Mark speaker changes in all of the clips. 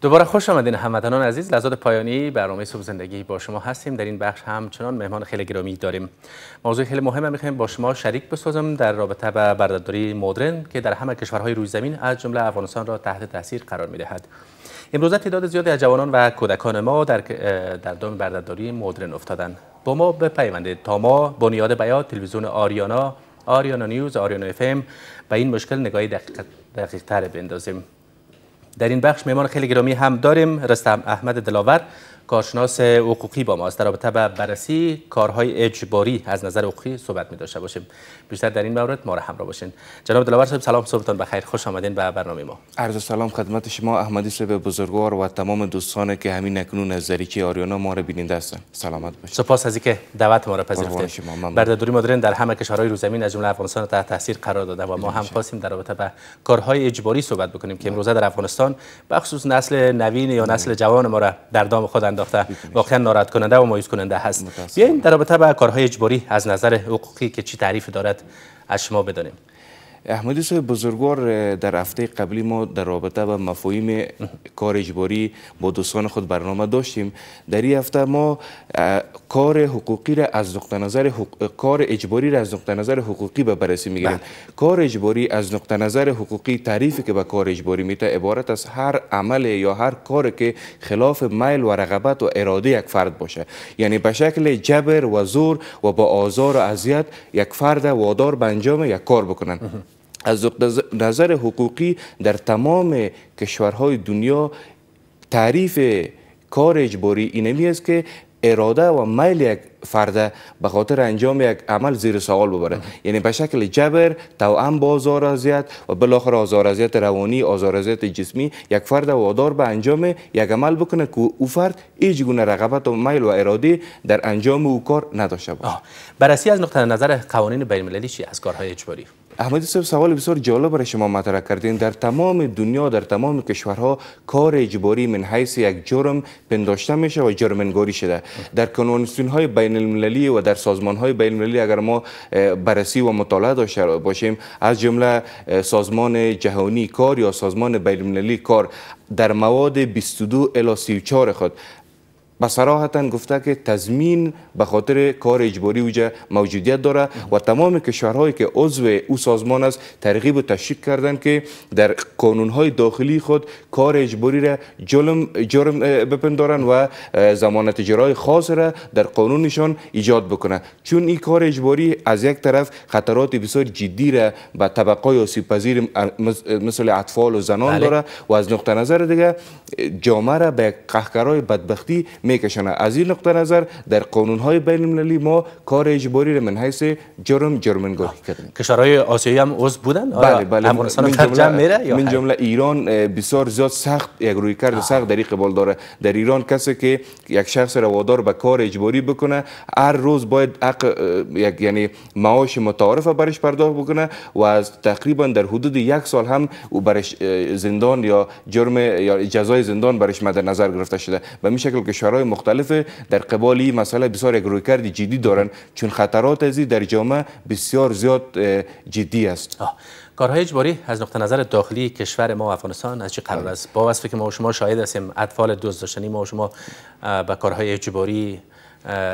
Speaker 1: دوباره خوش آمدین هموطنان عزیز لحظات پایانی برنامه صبح زندگی با شما هستیم در این بخش همچنان مهمان خیلی گرامی داریم موضوع خیلی مهم هم میخوایم با شما شریک بسازم در رابطه با بردهداری مدرن که در همه کشورهای روی زمین از جمله افغانستان را تحت تاثیر قرار میدهد امروزه تعداد زیادی از جوانان و کودکان ما در در دام بردهداری مدرن افتادن با ما بپیوندید تا ما بنیاد بیا تلویزیون آریانا آریانا نیوز آریانا اف به این مشکل نگاهی دقیق, دقیق تر بندازیم در این بخش مهمان خیلی گرامی هم داریم رستم احمد دلاور کارشناس حقوقی با ما است در رابطه به بررسی کارهای اجباری از نظر حقوقی صحبت می داشته باشیم بیشتر در این مورد ما را همراه باشین جناب دلاور صاحب سلام صبحتان بخیر خوش آمدین به برنامه ما
Speaker 2: عرض سلام خدمت شما احمدی صاحب بزرگوار و تمام دوستان که همین اکنون از که آریانا ما را بیننده هستند سلامت
Speaker 1: باشید سپاس از اینکه دعوت ما را پذیرفتید
Speaker 2: بردهدوری ما در همه
Speaker 1: کشورهای زمین از جمله افغانستان تحت تاثیر قرار داده و ما هم خواستیم در رابطه به کارهای اجباری صحبت بکنیم که امروزه در افغانستان خصوص نسل نوین یا نسل بله. جوان ما را در دام خود انداخته واقعا ناراحت کننده و مایوس کننده هست بیاین در رابطه با کارهای اجباری از نظر حقوقی که چی تعریف دارد از شما بدانیم
Speaker 2: احمدی صاحب بزرگوار در هفته قبلی ما در رابطه با مفاهیم کار اجباری با دوستان خود برنامه داشتیم در این هفته ما کار حقوقی را از نقطه نظر کار اجباری را از نقطه نظر حقوقی به بررسی میگیریم بله. کار اجباری از نقطه نظر حقوقی تعریفی که به کار اجباری میته عبارت از هر عمل یا هر کار که خلاف میل و رغبت و اراده یک فرد باشه یعنی به شکل جبر و زور و با آزار و اذیت یک فرد وادار به انجام یک کار بکنن از نظر حقوقی در تمام کشورهای دنیا تعریف کار اجباری اینمی است که اراده و میل یک فرد به خاطر انجام یک عمل زیر سوال ببره یعنی به شکل جبر توأم با آزار اذیت و بالاخره آزار اذیت روانی آزار جسمی یک فرد وادار به انجام یک عمل بکنه که او فرد هیچ گونه رغبت و میل و اراده در انجام او کار نداشته باشه
Speaker 1: بررسی از نقطه نظر قوانین بین المللی چی از کارهای اجباری
Speaker 2: احمدی صاحب سوال بسیار جالب برای شما مطرح کردین در تمام دنیا در تمام کشورها کار اجباری من حیث یک جرم پنداشته میشه و جرم انگاری شده در کنوانسیون های بین المللی و در سازمان های بین المللی اگر ما بررسی و مطالعه داشته باشیم از جمله سازمان جهانی کار یا سازمان بین المللی کار در مواد 22 الی 34 خود و صراحتا گفته که تضمین به خاطر کار اجباری اوجه موجودیت داره و تمام کشورهایی که عضو او سازمان است ترغیب و تشویق کردن که در قانونهای داخلی خود کار اجباری را جرم جرم بپندارن و ضمانت جرای خاص را در قانونشان ایجاد بکنه چون این کار اجباری از یک طرف خطرات بسیار جدی را به طبقه آسیب پذیر مثل اطفال و زنان بله. داره و از نقطه نظر دیگه جامعه را به قهقرای بدبختی از این نقطه نظر در قانون های بین المللی ما کار اجباری را من حیث جرم انگاری کردیم
Speaker 1: کشورهای آسیایی هم عضو بودن بله بله میره یا من جمله
Speaker 2: ایران بسیار زیاد سخت یک روی کرد سخت در قبول داره در ایران کسی که یک شخص وادار به کار اجباری بکنه هر روز باید حق یک یعنی معاش متعارف برش پرداخت بکنه و از تقریبا در حدود یک سال هم او برش زندان یا جرم یا جزای زندان برش مد نظر گرفته شده به این شکل کشورهای مختلف در قبال این مسئله بسیار یک رویکرد جدی دارن چون خطرات ازی در جامعه بسیار زیاد جدی است
Speaker 1: کارهای اجباری از نقطه نظر داخلی کشور ما و افغانستان از چه قرار است بله. با وصفی که ما و شما شاهد هستیم اطفال دوست داشتنی ما و شما به کارهای اجباری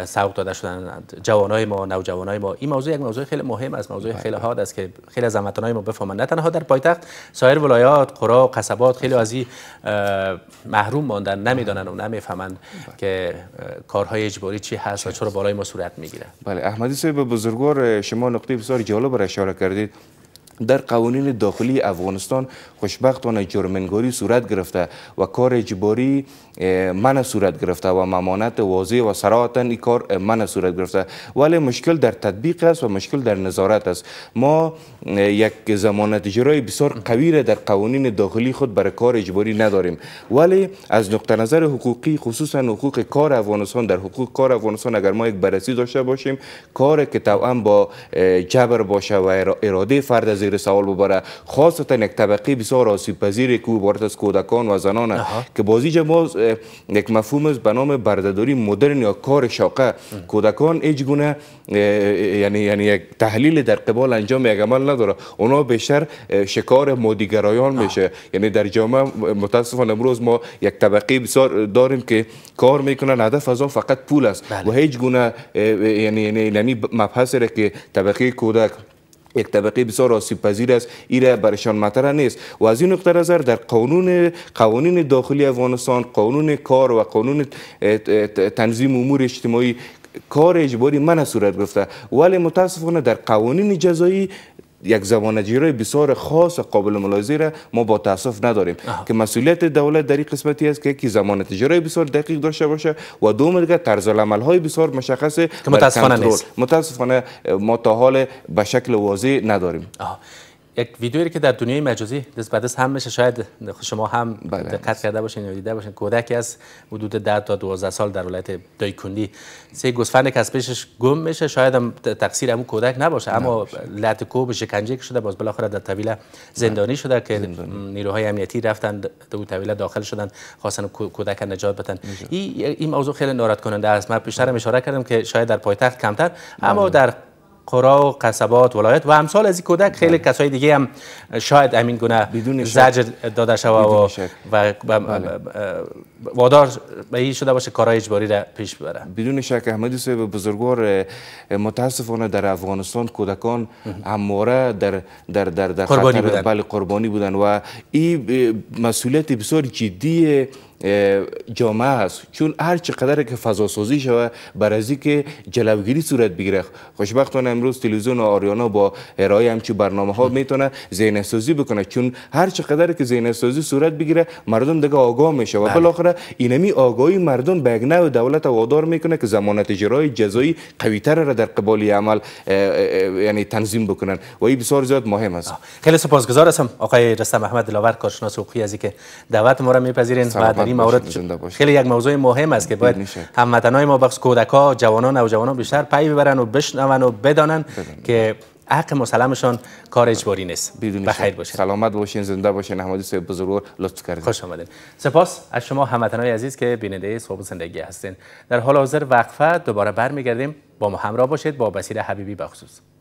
Speaker 1: سوق داده شدن جوانای ما نوجوانای ما این موضوع یک موضوع خیلی مهم از موضوع بله. خیلی حاد است که خیلی از های ما بفهمند نه تنها در پایتخت سایر ولایات قرا و قصبات خیلی از این محروم ماندن نمیدانند و بله. نمیفهمند بله. که کارهای اجباری چی هست و چرا بالای ما صورت میگیره
Speaker 2: بله احمدی صاحب بزرگوار شما نقطه بسیار جالب را اشاره کردید در قوانین داخلی افغانستان خوشبختانه جرمنگاری صورت گرفته و کار اجباری من صورت گرفته و ممانت واضح و سراحتا این کار من صورت گرفته ولی مشکل در تطبیق است و مشکل در نظارت است ما یک زمانت جرای بسیار قوی در قوانین داخلی خود برای کار اجباری نداریم ولی از نقطه نظر حقوقی خصوصا حقوق کار افغانستان در حقوق کار افغانستان اگر ما یک بررسی داشته باشیم کار که توان با جبر باشه و اراده فرد از زیر سوال ببره خاصتا یک طبقه بسیار آسیب پذیر که عبارت از کودکان و زنان که بازی ما یک مفهوم است به نام بردهداری مدرن یا کار شاقه کودکان هیچ گونه یعنی یعنی یک تحلیل در قبال انجام یک عمل نداره اونا بیشتر شکار مادیگرایان میشه یعنی در جامعه متاسفانه امروز ما یک طبقه بسیار داریم که کار میکنن هدف از آن فقط پول است بله. و هیچ گونه یعنی یعنی نمی یعنی که طبقه کودک یک طبقه بسیار آسیب پذیر است ایره برشان مطرح نیست و از این نقطه نظر در قانون قوانین داخلی افغانستان قانون کار و قانون تنظیم امور اجتماعی کار اجباری من صورت گرفته ولی متاسفانه در قوانین جزایی یک زمانجیرای بسیار خاص و قابل ملاحظه را ما با تاسف نداریم که مسئولیت دولت در این قسمتی است که یکی زمانه تجاری بسیار دقیق داشته باشه و دوم دیگه طرز عمل های بسیار مشخصه متاسفانه متاسفانه ما تا حال به شکل واضح نداریم
Speaker 1: آه. یک ویدیویی که در دنیای مجازی دست به دست هم میشه شاید شما هم بله. دقت کرده باشین یا دیده باشین کودکی از حدود 10 تا 12 سال در ولایت دایکندی سه گوسفند که از پیشش گم میشه شاید هم تقصیر همون کودک نباشه اما لاتکو به شکنجه شده باز بالاخره در طویله زندانی بله. شده که نیروهای امنیتی رفتن در طویله داخل شدن خواستن کودک نجات بدن این این موضوع خیلی ناراحت کننده است من بیشتر اشاره کردم که شاید در پایتخت کمتر اما بله. در قرا و قصبات ولایت و امثال از این کودک خیلی بله. کسای دیگه هم شاید همین گونه زجر داده شوه و,
Speaker 2: بله. و, وادار به این شده باشه کارهای اجباری را پیش ببره بدون شک احمدی صاحب بزرگوار متاسفانه در افغانستان کودکان همواره در در در, در قربانی بودن بله، قربانی و این مسئولیت بسیار جدیه جامعه است چون هر چقدر که فضا سازی شوه بر ازی که جلوگیری صورت بگیره خوشبختانه امروز تلویزیون و آریانا با ارائه همچی برنامه ها میتونه زینه سازی بکنه چون هر چقدر که زینه سازی صورت بگیره مردم دیگه آگاه میشه و بله. بالاخره اینمی آگاهی مردم به یک دولت وادار میکنه که زمانت اجرای جزایی قویتر را در قبال عمل یعنی تنظیم بکنن و این بسیار زیاد مهم است
Speaker 1: خیلی سپاسگزار هستم آقای رستم احمد لاور کارشناس حقوقی ازی که دعوت ما را میپذیرین بعد مورد خیلی یک موضوع مهم است که باید هموطنان ما بخش ها جوانان و جوانان بیشتر پی ببرن و بشنون و بدانن که حق مسلمشان کار اجباری نیست بخیر باشه. سلامت باشین زنده باشین احمدی صاحب بزرگ لطف کردین خوش آمدین سپاس از شما هموطنان عزیز که بیننده صبح زندگی هستین در حال حاضر وقفه دوباره برمیگردیم با ما همراه باشید با بسیر حبیبی بخصوص